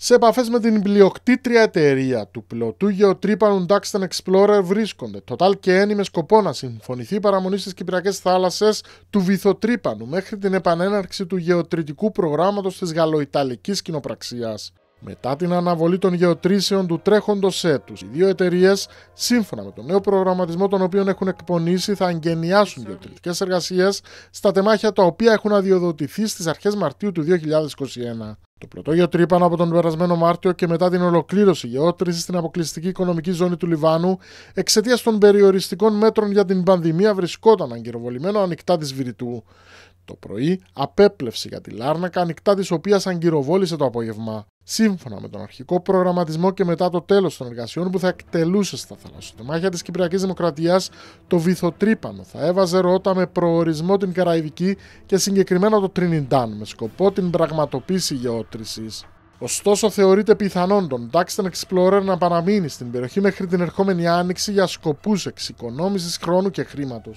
Σε επαφές με την πλειοκτήτρια εταιρεία του πλωτού γεωτρύπανου Daxton Explorer βρίσκονται. Total και Ένι με σκοπό να συμφωνηθεί παραμονή στις Κυπριακές θάλασσες του βυθοτρύπανου μέχρι την επανέναρξη του γεωτρητικού προγράμματος της γαλλοϊταλικής κοινοπραξίας. Μετά την αναβολή των γεωτρήσεων του τρέχοντος έτους, οι δύο εταιρείες, σύμφωνα με τον νέο προγραμματισμό των οποίων έχουν εκπονήσει, θα εγκαινιάσουν γεωτρητικές εργασίες στα τεμάχια τα οποία έχουν αδειοδοτηθεί στις αρχές Μαρτίου του 2021. Το πρωτόγειο γεωτρύπανο από τον περασμένο Μάρτιο και μετά την ολοκλήρωση γεώτρησης στην αποκλειστική οικονομική ζώνη του Λιβάνου, εξαιτίας των περιοριστικών μέτρων για την πανδημία, βρισκόταν αγκυροβολημένο ανοιχτά της Βηρητού το πρωί, απέπλευση για τη Λάρνακα, ανοιχτά της οποίας αγκυροβόλησε το απόγευμα. Σύμφωνα με τον αρχικό προγραμματισμό και μετά το τέλος των εργασιών που θα εκτελούσε στα θαλασσοτεμάχια της Κυπριακής Δημοκρατίας, το βυθοτρύπανο θα έβαζε ρότα με προορισμό την Καραϊβική και συγκεκριμένα το Τρινιντάν με σκοπό την πραγματοποίηση γεώτρησης. Ωστόσο, θεωρείται πιθανόν τον Daxton Explorer να παραμείνει στην περιοχή μέχρι την ερχόμενη άνοιξη για σκοπούς εξοικονόμησης χρόνου και χρήματος.